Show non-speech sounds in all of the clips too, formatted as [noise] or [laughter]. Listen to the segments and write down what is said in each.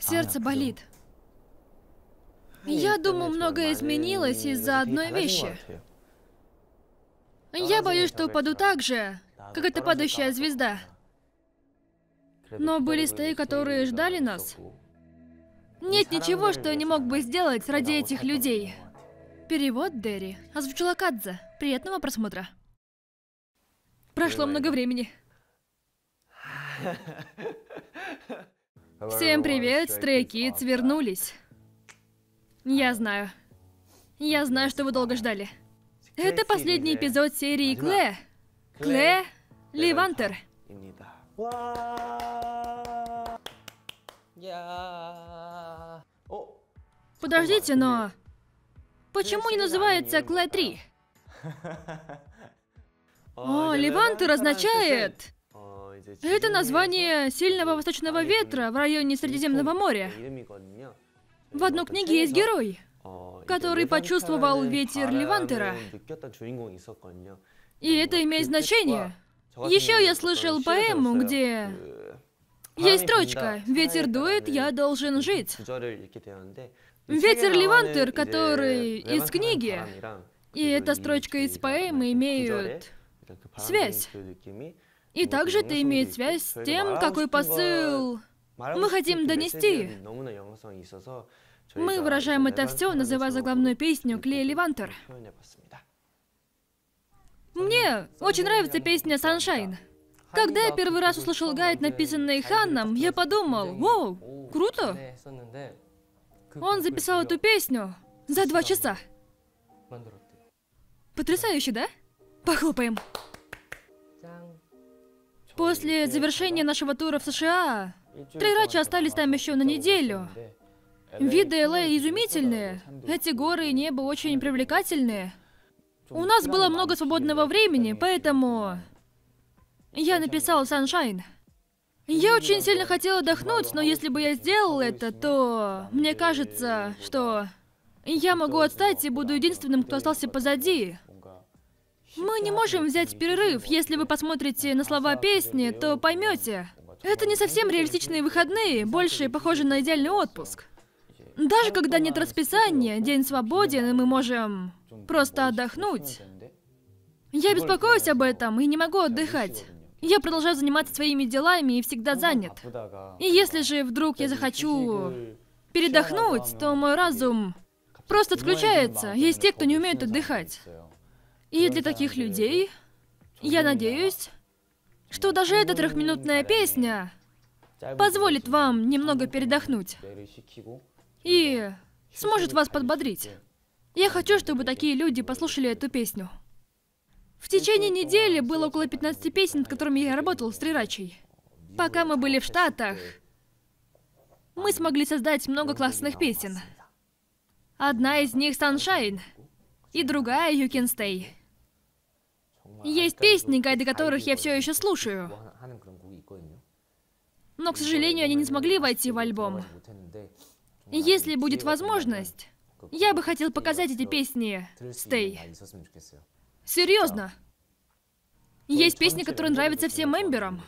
Сердце болит. Я думаю, многое изменилось из-за одной вещи. Я боюсь, что упаду так же, как эта падающая звезда. Но были стаи, которые ждали нас. Нет ничего, что я не мог бы сделать ради этих людей. Перевод Дерри. Озвучила Кадза. Приятного просмотра. Прошло много времени. [laughs] Всем привет, Stray Kids вернулись. Я знаю. Я знаю, что вы долго ждали. Это последний эпизод серии Кле. Кле Левантер. Подождите, но... Почему не называется Кле 3? О, Левантер означает... Это название сильного восточного ветра в районе Средиземного моря. В одной книге есть герой, который почувствовал ветер Левантера. И это имеет значение. Еще я слышал поэму, где есть строчка «Ветер дует, я должен жить». Ветер Левантер, который из книги, и эта строчка из поэмы имеют связь. И также это имеет связь с тем, какой посыл мы хотим донести. Мы выражаем это все, называя заглавную песню Клея Левантер». Мне очень нравится песня «Саншайн». Когда я первый раз услышал гайд, написанный Ханном, я подумал, «Воу, круто!» Он записал эту песню за два часа. Потрясающе, да? Похлопаем. После завершения нашего тура в США, трейрачи остались там еще на неделю. Виды ЛА изумительные. Эти горы и небо очень привлекательные. У нас было много свободного времени, поэтому... Я написал «Саншайн». Я очень сильно хотел отдохнуть, но если бы я сделал это, то... Мне кажется, что... Я могу отстать и буду единственным, кто остался позади. Мы не можем взять перерыв. Если вы посмотрите на слова песни, то поймете. Это не совсем реалистичные выходные, больше похоже на идеальный отпуск. Даже когда нет расписания, день свободен, и мы можем просто отдохнуть. Я беспокоюсь об этом и не могу отдыхать. Я продолжаю заниматься своими делами и всегда занят. И если же вдруг я захочу передохнуть, то мой разум просто отключается. Есть те, кто не умеет отдыхать. И для таких людей, я надеюсь, что даже эта трехминутная песня позволит вам немного передохнуть и сможет вас подбодрить. Я хочу, чтобы такие люди послушали эту песню. В течение недели было около 15 песен, над которыми я работал с Трирачей. Пока мы были в Штатах, мы смогли создать много классных песен. Одна из них «Sunshine», и другая «You Can Stay». Есть песни, гайды которых я все еще слушаю. Но, к сожалению, они не смогли войти в альбом. Если будет возможность, я бы хотел показать эти песни Стей. Серьезно. Есть песни, которые нравятся всем мемберам.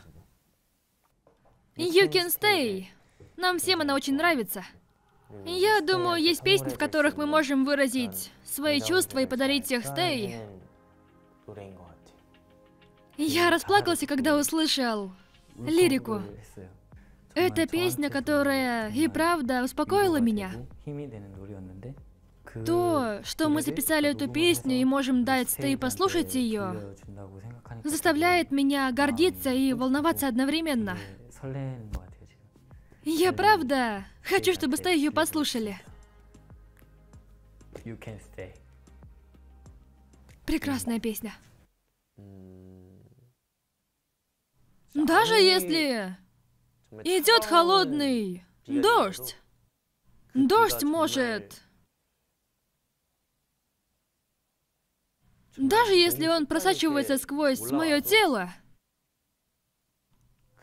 You Can Stay. Нам всем она очень нравится. Я думаю, есть песни, в которых мы можем выразить свои чувства и подарить их Стей. Я расплакался, когда услышал лирику. Это песня, которая и правда успокоила меня. То, что мы записали эту песню и можем дать ты послушать ее, заставляет меня гордиться и волноваться одновременно. Я правда хочу, чтобы сты ее послушали. Прекрасная песня. Даже если идет холодный дождь, дождь может... Даже если он просачивается сквозь мое тело,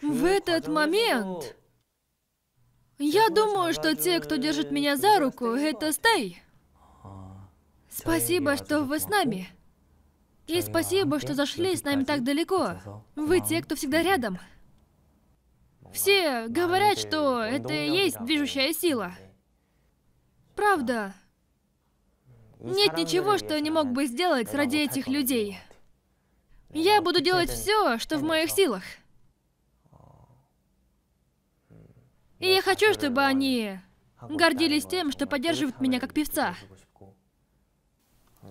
в этот момент я думаю, что те, кто держит меня за руку, это Стей. Спасибо, что вы с нами. И спасибо, что зашли с нами так далеко. Вы те, кто всегда рядом. Все говорят, что это и есть движущая сила. Правда. Нет ничего, что я не мог бы сделать ради этих людей. Я буду делать все, что в моих силах. И я хочу, чтобы они гордились тем, что поддерживают меня как певца.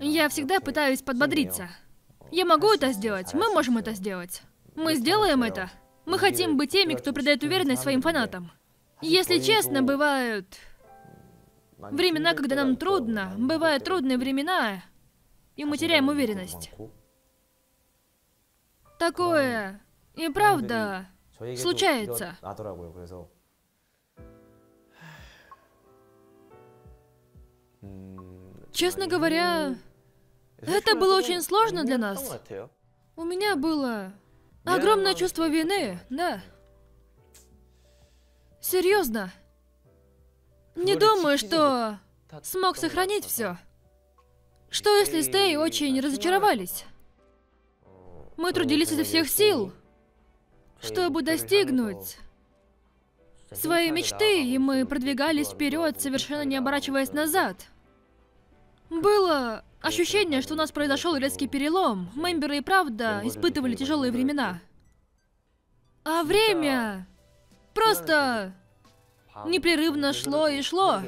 Я всегда пытаюсь подбодриться. Я могу это сделать, мы можем это сделать. Мы сделаем это. Мы хотим быть теми, кто придает уверенность своим фанатам. Если честно, бывают... Времена, когда нам трудно, бывают трудные времена, и мы теряем уверенность. Такое и правда случается. Честно говоря, это было очень сложно для нас. У меня было огромное чувство вины, да. Серьезно. Не думаю, что смог сохранить uh-huh. все. Что если Стей очень разочаровались? Uh-huh. Мы трудились изо всех сил, чтобы достигнуть своей мечты, и мы продвигались вперед, совершенно не оборачиваясь uh-huh. назад. Было Ощущение, что у нас произошел резкий перелом. Мемберы и правда испытывали тяжелые времена. А время просто непрерывно шло и шло.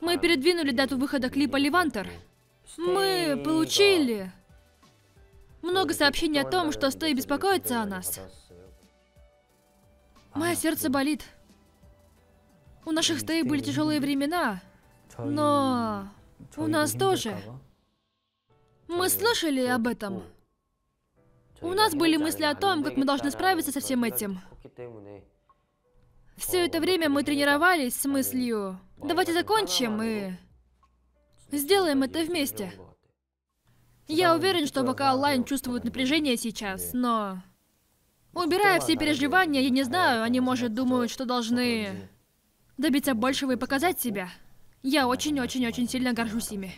Мы передвинули дату выхода клипа «Левантер». Мы получили много сообщений о том, что стоит беспокоиться о нас. Мое сердце болит. У наших стей были тяжелые времена, но у нас тоже. Мы слышали об этом. У нас были мысли о том, как мы должны справиться со всем этим. Все это время мы тренировались с мыслью, давайте закончим и сделаем это вместе. Я уверен, что ВК онлайн чувствуют напряжение сейчас, но... Убирая все переживания, я не знаю, они, может, думают, что должны добиться большего и показать себя. Я очень-очень-очень сильно горжусь ими.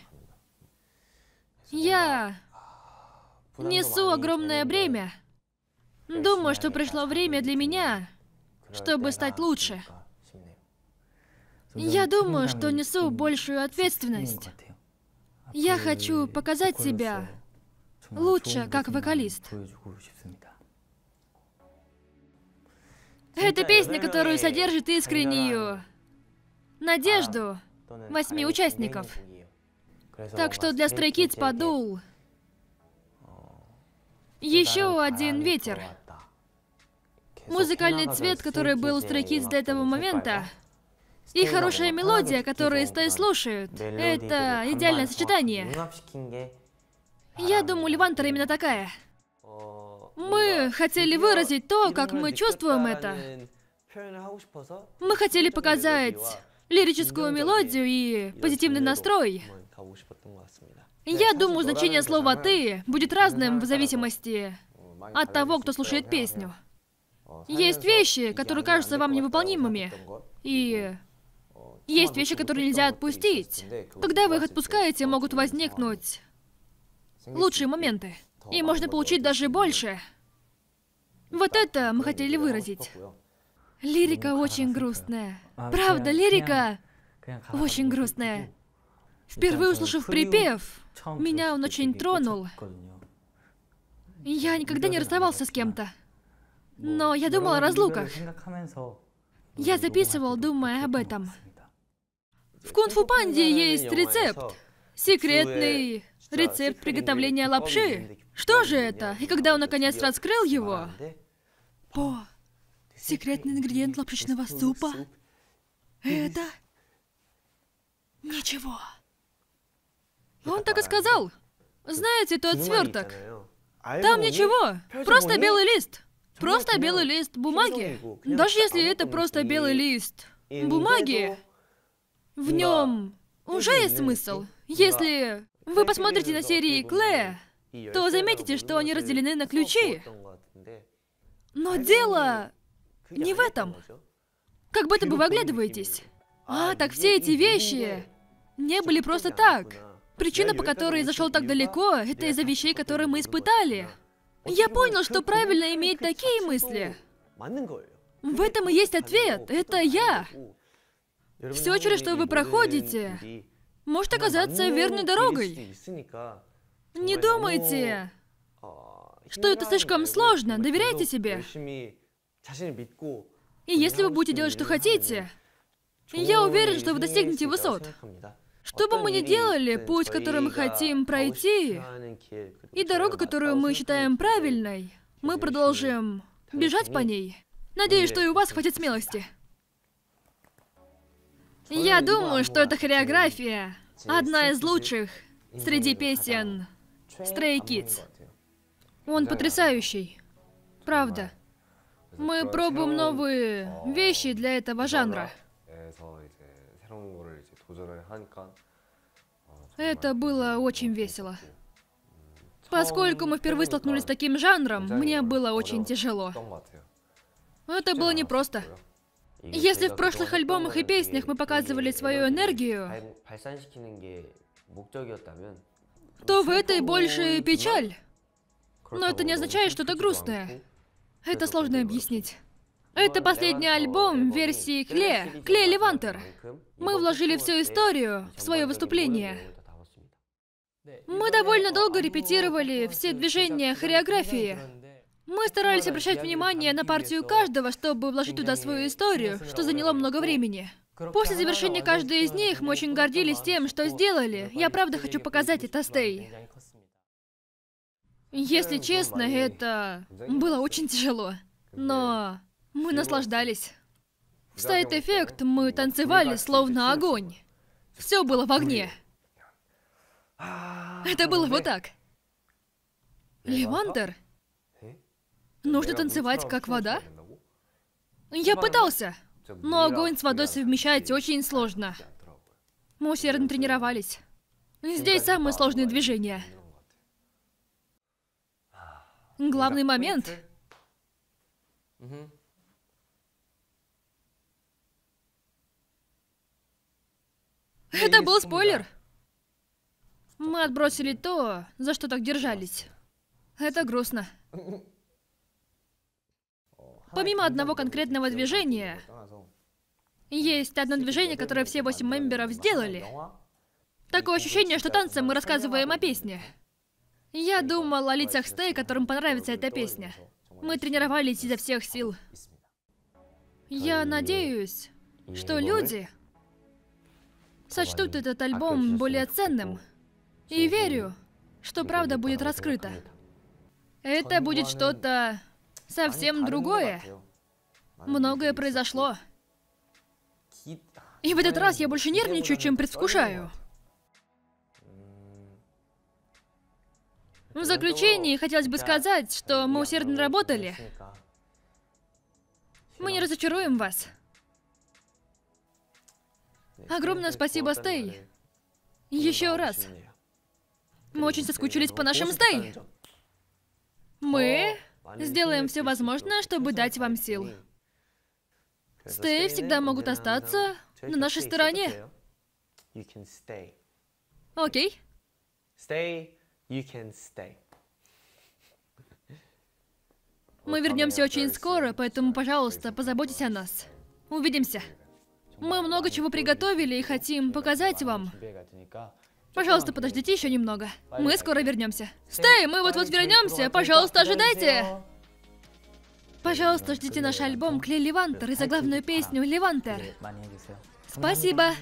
Я несу огромное бремя. Думаю, что пришло время для меня, чтобы стать лучше. Я думаю, что несу большую ответственность. Я хочу показать себя лучше, как вокалист. Это песня, которую содержит искреннюю надежду восьми участников. Так что для Stray подул еще один ветер. Музыкальный цвет, который был у Stray Kids до этого момента, и хорошая мелодия, которую стоит слушают, это идеальное сочетание. Я думаю, Левантер именно такая. Мы хотели выразить то, как мы чувствуем это. Мы хотели показать лирическую мелодию и позитивный настрой. Я думаю, значение слова «ты» будет разным в зависимости от того, кто слушает песню. Есть вещи, которые кажутся вам невыполнимыми, и есть вещи, которые нельзя отпустить. Когда вы их отпускаете, могут возникнуть лучшие моменты. И можно получить даже больше. Вот это мы хотели выразить. Лирика ну, очень грустная. А Правда, лирика очень грустная. Впервые услышав припев, меня он очень тронул. Я никогда не расставался с кем-то. Но я думал о разлуках. Я записывал, думая об этом. В кунфу панде есть рецепт. Секретный рецепт приготовления лапши. Что же это? И когда он наконец раскрыл его... По... Секретный ингредиент лапшичного супа? Это... Ничего. Он так и сказал. Знаете, тот сверток. Там ничего. Просто белый лист. Просто белый лист бумаги. Даже если это просто белый лист бумаги, в нем уже есть смысл. Если вы посмотрите на серии Клея, то заметите, что они разделены на ключи. Но дело не в этом. Как будто бы вы оглядываетесь. А, так все эти вещи не были просто так. Причина, по которой я зашел так далеко, это из-за вещей, которые мы испытали. Я понял, что правильно иметь такие мысли. В этом и есть ответ. Это я. Все, через что вы проходите, может оказаться верной дорогой. Не думайте, а, что это слишком сложно. Доверяйте себе. И если вы будете делать, что хотите, я уверен, что вы достигнете высот. Что бы мы ни делали, путь, который мы хотим пройти, и дорога, которую мы считаем правильной, мы продолжим бежать по ней. Надеюсь, что и у вас хватит смелости. Я думаю, что эта хореография одна из лучших среди песен Stray Kids. Он потрясающий. Правда. Мы пробуем новые вещи для этого жанра. Это было очень весело. Поскольку мы впервые столкнулись с таким жанром, мне было очень тяжело. Это было непросто. Если в прошлых альбомах и песнях мы показывали свою энергию, то в этой больше печаль. Но это не означает, что это грустное. Это сложно объяснить. Это последний альбом версии Кле, Кле Левантер. Мы вложили всю историю в свое выступление. Мы довольно долго репетировали все движения хореографии. Мы старались обращать внимание на партию каждого, чтобы вложить туда свою историю, что заняло много времени. После завершения каждой из них мы очень гордились тем, что сделали. Я правда хочу показать это Стей. Если э, честно, это было очень тяжело. Но мы наслаждались. В сайт-эффект мы танцевали, словно огонь. Все было в огне. А, это было вот э, так. Э, Левантер? Нужно танцевать, как вода? Я пытался, но огонь с водой совмещать очень сложно. Мы усердно тренировались. Здесь самые сложные движения. Главный момент. Это был спойлер. Мы отбросили то, за что так держались. Это грустно. Помимо одного конкретного движения, есть одно движение, которое все восемь мемберов сделали. Такое ощущение, что танцем мы рассказываем о песне. Я думал о лицах Стей, которым понравится эта песня. Мы тренировались изо всех сил. Я надеюсь, что люди сочтут этот альбом более ценным. И верю, что правда будет раскрыта. Это будет что-то совсем другое. Многое произошло. И в этот раз я больше нервничаю, чем предвкушаю. Ну, в заключении хотелось бы сказать, что мы усердно работали. Мы не разочаруем вас. Огромное спасибо, Стей. Еще раз. Мы очень соскучились по нашим Стей. Мы сделаем все возможное, чтобы дать вам сил. Стей всегда могут остаться на нашей стороне. Окей. Stay you can stay. Мы вернемся очень скоро, поэтому, пожалуйста, позаботьтесь о нас. Увидимся. Мы много чего приготовили и хотим показать вам. Пожалуйста, подождите еще немного. Мы скоро вернемся. Стой, мы вот-вот вернемся. Пожалуйста, ожидайте. Пожалуйста, ждите наш альбом «Клей Левантер» и заглавную песню «Левантер». Спасибо.